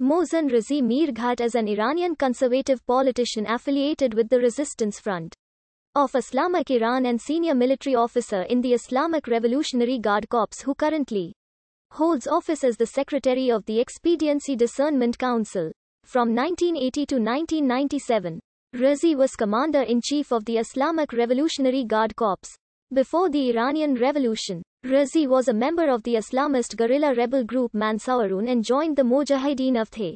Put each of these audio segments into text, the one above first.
Mohsen Razi Mirghat is an Iranian conservative politician affiliated with the Resistance Front of Islamic Iran and senior military officer in the Islamic Revolutionary Guard Corps who currently holds office as the secretary of the Expediency Discernment Council. From 1980 to 1997, Razi was commander-in-chief of the Islamic Revolutionary Guard Corps. Before the Iranian Revolution, Razi was a member of the Islamist guerrilla rebel group Mansawaroon and joined the Mojahideen of the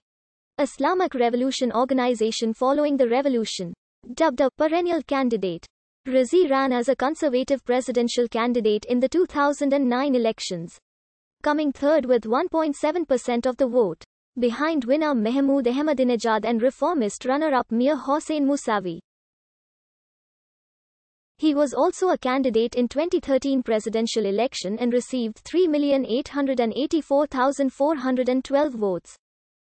Islamic Revolution organization following the revolution. Dubbed a perennial candidate, Razi ran as a conservative presidential candidate in the 2009 elections, coming third with 1.7% of the vote, behind winner Mahmoud Ahmadinejad and reformist runner-up Mir Hossein Musavi. He was also a candidate in 2013 presidential election and received 3,884,412 votes.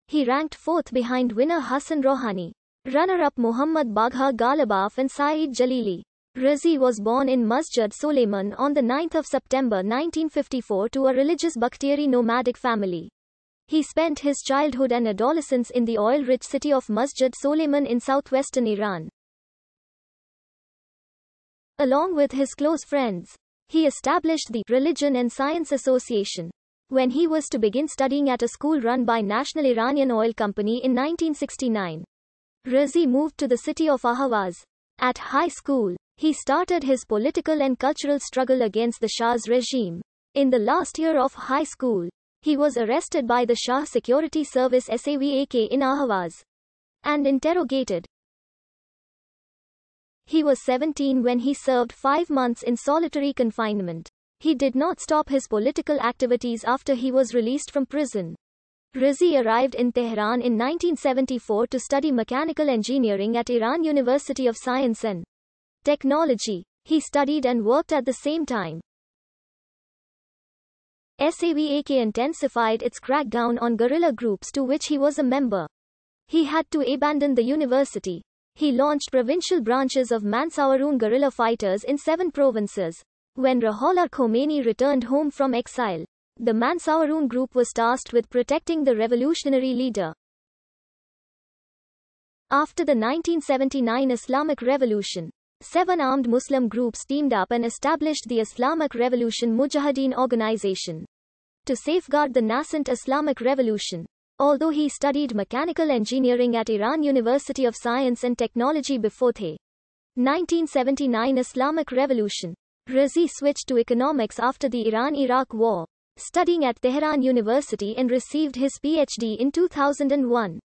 He ranked fourth behind winner Hassan Rouhani. Runner-up Mohammad Bagha Galabaf and Saeed Jalili. Razi was born in Masjid Soleiman on the 9th of September 1954 to a religious Bakhtiari nomadic family. He spent his childhood and adolescence in the oil-rich city of Masjid Soleiman in southwestern Iran. Along with his close friends, he established the Religion and Science Association. When he was to begin studying at a school run by National Iranian Oil Company in 1969, Razi moved to the city of Ahvaz. At high school, he started his political and cultural struggle against the Shah's regime. In the last year of high school, he was arrested by the Shah Security Service SAVAK in Ahvaz and interrogated. He was 17 when he served five months in solitary confinement. He did not stop his political activities after he was released from prison. Razi arrived in Tehran in 1974 to study mechanical engineering at Iran University of Science and Technology. He studied and worked at the same time. SAVAK intensified its crackdown on guerrilla groups to which he was a member. He had to abandon the university. He launched provincial branches of Mansawaroon guerrilla fighters in seven provinces. When Rahola Khomeini returned home from exile, the Mansawaroon group was tasked with protecting the revolutionary leader. After the 1979 Islamic Revolution, seven armed Muslim groups teamed up and established the Islamic Revolution Mujahideen organization. To safeguard the nascent Islamic Revolution, Although he studied mechanical engineering at Iran University of Science and Technology before the 1979 Islamic Revolution, Razi switched to economics after the Iran-Iraq War, studying at Tehran University and received his PhD in 2001.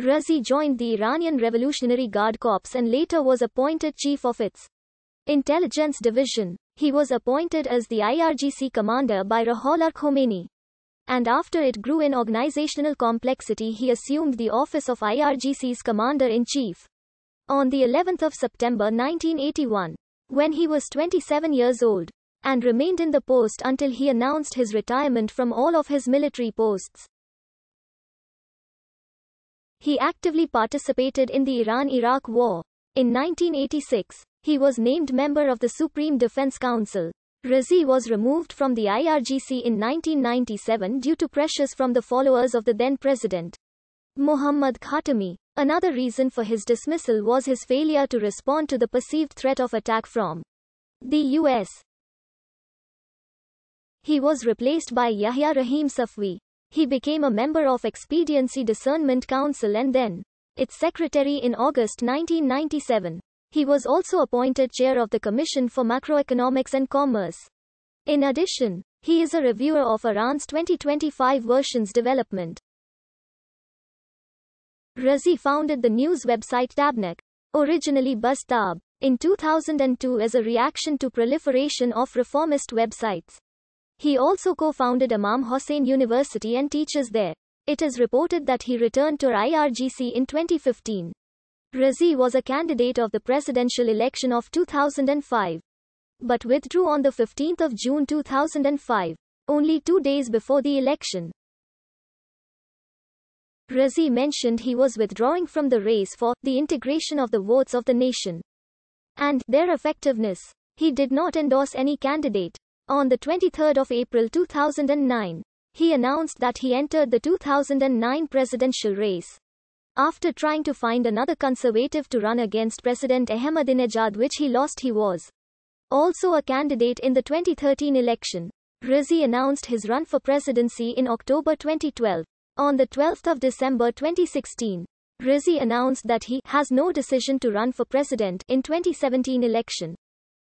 Razi joined the Iranian Revolutionary Guard Corps and later was appointed chief of its intelligence division. He was appointed as the IRGC commander by Rahollar Khomeini and after it grew in organizational complexity he assumed the office of IRGC's commander-in-chief. On the 11th of September 1981, when he was 27 years old, and remained in the post until he announced his retirement from all of his military posts. He actively participated in the Iran-Iraq War. In 1986, he was named member of the Supreme Defense Council. Razi was removed from the IRGC in 1997 due to pressures from the followers of the then president. Mohammad Khatami. Another reason for his dismissal was his failure to respond to the perceived threat of attack from the US. He was replaced by Yahya Rahim Safwi. He became a member of Expediency Discernment Council and then its secretary in August 1997. He was also appointed chair of the Commission for Macroeconomics and Commerce. In addition, he is a reviewer of Iran's 2025 version's development. Razi founded the news website Tabnak, originally BuzzTab, in 2002 as a reaction to proliferation of reformist websites. He also co-founded Imam Hossein University and teaches there. It is reported that he returned to IRGC in 2015. Razi was a candidate of the presidential election of 2005, but withdrew on 15 June 2005, only two days before the election. Razi mentioned he was withdrawing from the race for the integration of the votes of the nation and their effectiveness. He did not endorse any candidate. On the 23rd of April 2009, he announced that he entered the 2009 presidential race. After trying to find another conservative to run against President Ahmadinejad which he lost he was also a candidate in the 2013 election. Rizzi announced his run for presidency in October 2012. On the 12th of December 2016, Rizzi announced that he has no decision to run for president in 2017 election.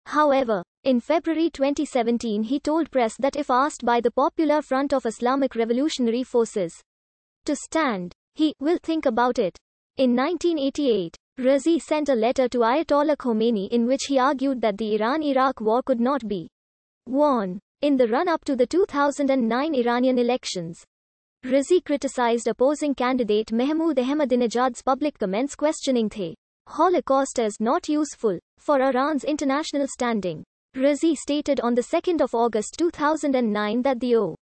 However, in February 2017 he told press that if asked by the Popular Front of Islamic Revolutionary Forces to stand he will think about it. In 1988, Razi sent a letter to Ayatollah Khomeini in which he argued that the Iran Iraq war could not be won. In the run up to the 2009 Iranian elections, Razi criticized opposing candidate Mahmoud Ahmadinejad's public comments questioning the Holocaust as not useful for Iran's international standing. Razi stated on 2 August 2009 that the O.